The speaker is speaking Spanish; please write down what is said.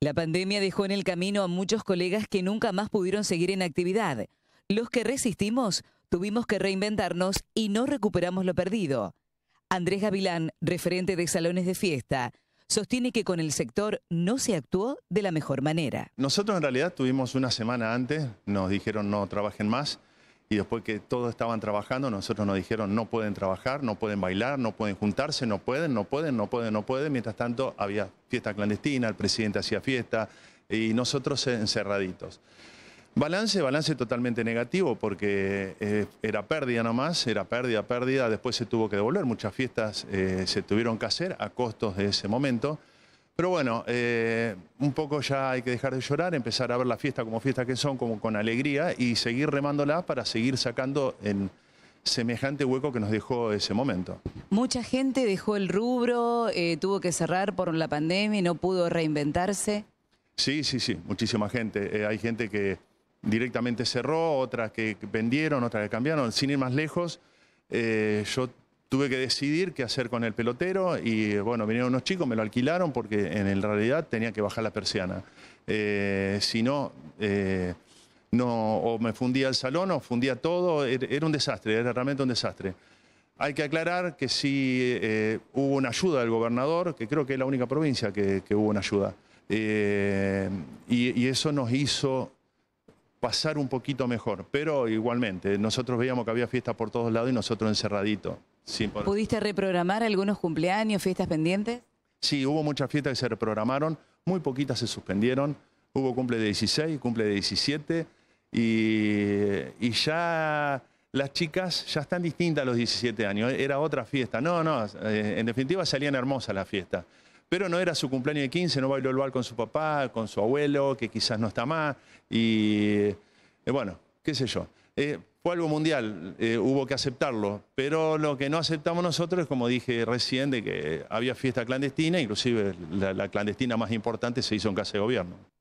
La pandemia dejó en el camino a muchos colegas que nunca más pudieron seguir en actividad. Los que resistimos tuvimos que reinventarnos y no recuperamos lo perdido. Andrés Gavilán, referente de salones de fiesta, sostiene que con el sector no se actuó de la mejor manera. Nosotros en realidad tuvimos una semana antes, nos dijeron no trabajen más, y después que todos estaban trabajando, nosotros nos dijeron no pueden trabajar, no pueden bailar, no pueden juntarse, no pueden, no pueden, no pueden, no pueden. Mientras tanto había fiesta clandestina, el presidente hacía fiesta y nosotros encerraditos. Balance, balance totalmente negativo porque eh, era pérdida nomás, era pérdida, pérdida, después se tuvo que devolver, muchas fiestas eh, se tuvieron que hacer a costos de ese momento. Pero bueno, eh, un poco ya hay que dejar de llorar, empezar a ver la fiesta como fiesta que son, como con alegría y seguir remándola para seguir sacando en semejante hueco que nos dejó ese momento. Mucha gente dejó el rubro, eh, tuvo que cerrar por la pandemia y no pudo reinventarse. Sí, sí, sí, muchísima gente. Eh, hay gente que directamente cerró, otras que vendieron, otras que cambiaron. Sin ir más lejos, yo tuve que decidir qué hacer con el pelotero y bueno, vinieron unos chicos, me lo alquilaron porque en realidad tenía que bajar la persiana. Eh, si no, eh, no, o me fundía el salón o fundía todo, era un desastre, era realmente un desastre. Hay que aclarar que sí eh, hubo una ayuda del gobernador, que creo que es la única provincia que, hubo una ayuda. y, eso nos hizo pasar un poquito mejor, pero igualmente, nosotros veíamos que había fiestas por todos lados y nosotros encerraditos. ¿Pudiste reprogramar algunos cumpleaños, fiestas pendientes? Sí, hubo muchas fiestas que se reprogramaron, muy poquitas se suspendieron, hubo cumple de 16, cumple de 17 y, y ya las chicas ya están distintas a los 17 años, era otra fiesta, no, no, eh, en definitiva salían hermosas las fiestas pero no era su cumpleaños de 15, no bailó el bal con su papá, con su abuelo, que quizás no está más, y eh, bueno, qué sé yo. Eh, fue algo mundial, eh, hubo que aceptarlo, pero lo que no aceptamos nosotros es, como dije recién, de que había fiesta clandestina, inclusive la, la clandestina más importante se hizo en casa de gobierno.